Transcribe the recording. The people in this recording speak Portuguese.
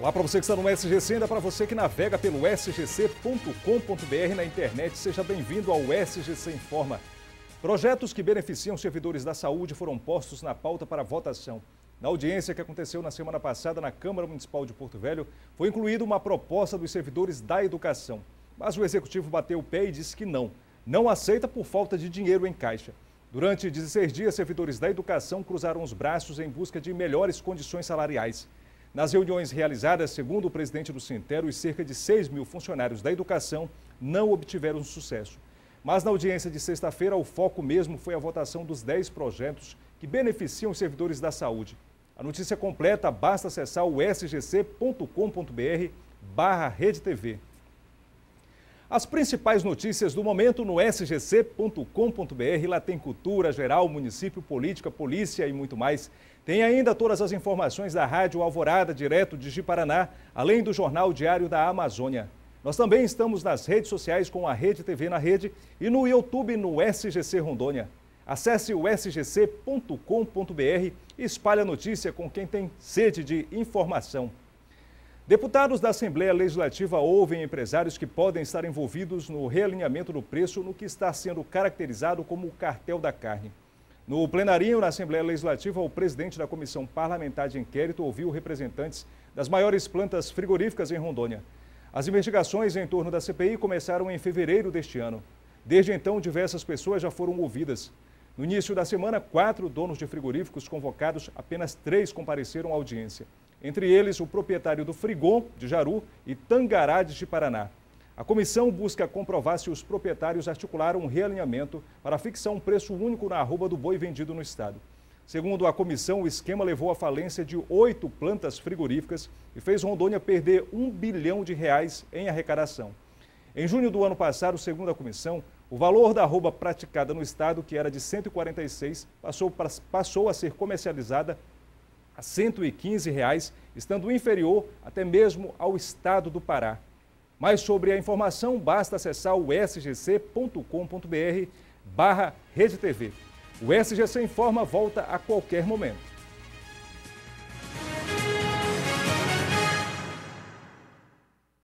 Lá para você que está no SGC, ainda para você que navega pelo sgc.com.br na internet, seja bem-vindo ao SGC Informa. Projetos que beneficiam servidores da saúde foram postos na pauta para votação. Na audiência que aconteceu na semana passada na Câmara Municipal de Porto Velho, foi incluída uma proposta dos servidores da educação. Mas o executivo bateu o pé e disse que não. Não aceita por falta de dinheiro em caixa. Durante 16 dias, servidores da educação cruzaram os braços em busca de melhores condições salariais. Nas reuniões realizadas, segundo o presidente do Sintero, os cerca de 6 mil funcionários da educação não obtiveram sucesso. Mas na audiência de sexta-feira, o foco mesmo foi a votação dos 10 projetos que beneficiam os servidores da saúde. A notícia completa basta acessar o sgc.com.br barra RedeTV. As principais notícias do momento no sgc.com.br. Lá tem cultura geral, município, política, polícia e muito mais. Tem ainda todas as informações da Rádio Alvorada, direto de Giparaná, além do Jornal Diário da Amazônia. Nós também estamos nas redes sociais com a Rede TV na Rede e no YouTube no SGC Rondônia. Acesse o sgc.com.br e espalhe a notícia com quem tem sede de informação. Deputados da Assembleia Legislativa ouvem empresários que podem estar envolvidos no realinhamento do preço no que está sendo caracterizado como o cartel da carne. No plenarinho na Assembleia Legislativa, o presidente da Comissão Parlamentar de Inquérito ouviu representantes das maiores plantas frigoríficas em Rondônia. As investigações em torno da CPI começaram em fevereiro deste ano. Desde então, diversas pessoas já foram ouvidas. No início da semana, quatro donos de frigoríficos convocados, apenas três compareceram à audiência entre eles o proprietário do Frigon, de Jaru, e Tangarades, de Paraná. A comissão busca comprovar se os proprietários articularam um realinhamento para fixar um preço único na arroba do boi vendido no estado. Segundo a comissão, o esquema levou à falência de oito plantas frigoríficas e fez Rondônia perder um bilhão de reais em arrecadação. Em junho do ano passado, segundo a comissão, o valor da arroba praticada no estado, que era de 146, passou, passou a ser comercializada a R$ 115, reais, estando inferior até mesmo ao estado do Pará. Mais sobre a informação, basta acessar o sgc.com.br barra RedeTV. O SGC Informa volta a qualquer momento.